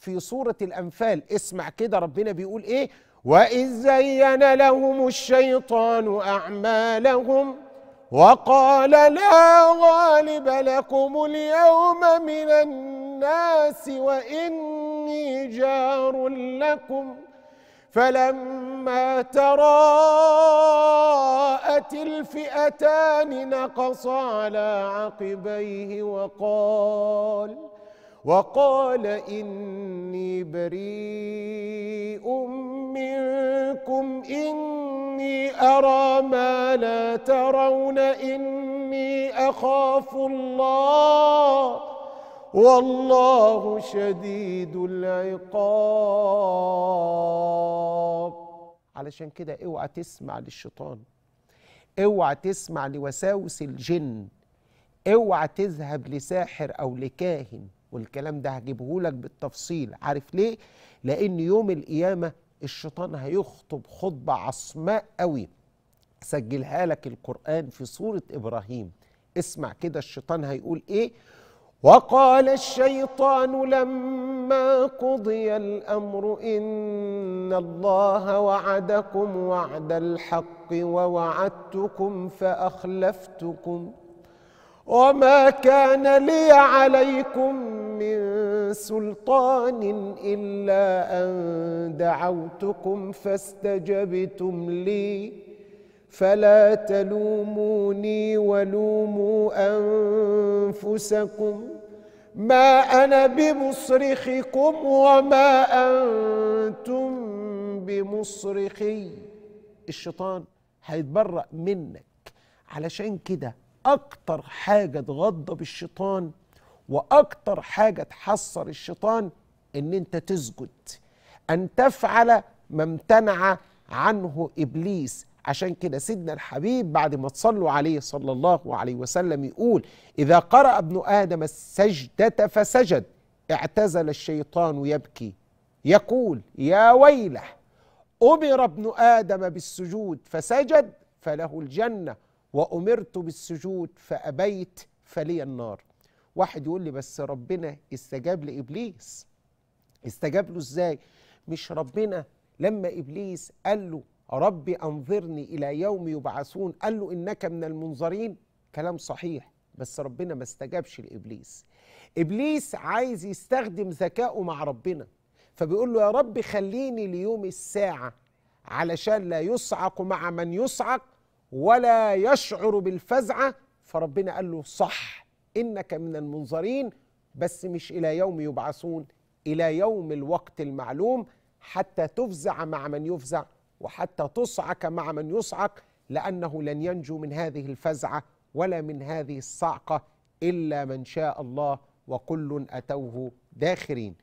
في سورة الأنفال اسمع كده ربنا بيقول إيه وإذ زين لهم الشيطان أعمالهم وقال لا غالب لكم اليوم من الناس وإني جار لكم فلما تراءت الفئتان نقص على عقبيه وقال وقال إني بريء منكم إني أرى ما لا ترون إني أخاف الله والله شديد العقاب علشان كده اوعى تسمع للشيطان اوعى تسمع لوساوس الجن اوعى تذهب لساحر او لكاهن والكلام ده هجيبه لك بالتفصيل عارف ليه لان يوم القيامه الشيطان هيخطب خطبه عصماء قوي سجلها لك القران في سوره ابراهيم اسمع كده الشيطان هيقول ايه وقال الشيطان لما قضي الامر ان الله وعدكم وعد الحق ووعدتكم فاخلفتكم وما كان لي عليكم من سلطان الا ان دعوتكم فاستجبتم لي فلا تلوموني ولوموا انفسكم ما انا بمصرخكم وما انتم بمصرخي الشيطان هيتبرأ منك علشان كده اكتر حاجه تغضب الشيطان واكتر حاجه تحصر الشيطان ان انت تسجد ان تفعل ما امتنع عنه ابليس عشان كده سيدنا الحبيب بعد ما تصلوا عليه صلى الله عليه وسلم يقول اذا قرأ ابن ادم السجده فسجد اعتزل الشيطان يبكي يقول يا ويله امر ابن ادم بالسجود فسجد فله الجنه وأمرت بالسجود فأبيت فلي النار واحد يقول لي بس ربنا استجاب لإبليس استجاب له إزاي مش ربنا لما إبليس قال له ربي أنظرني إلى يوم يبعثون قال له إنك من المنظرين كلام صحيح بس ربنا ما استجابش لإبليس إبليس عايز يستخدم ذكاءه مع ربنا فبيقول له يا رب خليني ليوم الساعة علشان لا يصعق مع من يصعق ولا يشعر بالفزعة فربنا قال له صح إنك من المنظرين بس مش إلى يوم يبعثون إلى يوم الوقت المعلوم حتى تفزع مع من يفزع وحتى تصعك مع من يصعك لأنه لن ينجو من هذه الفزعة ولا من هذه الصعقة إلا من شاء الله وكل أتوه داخرين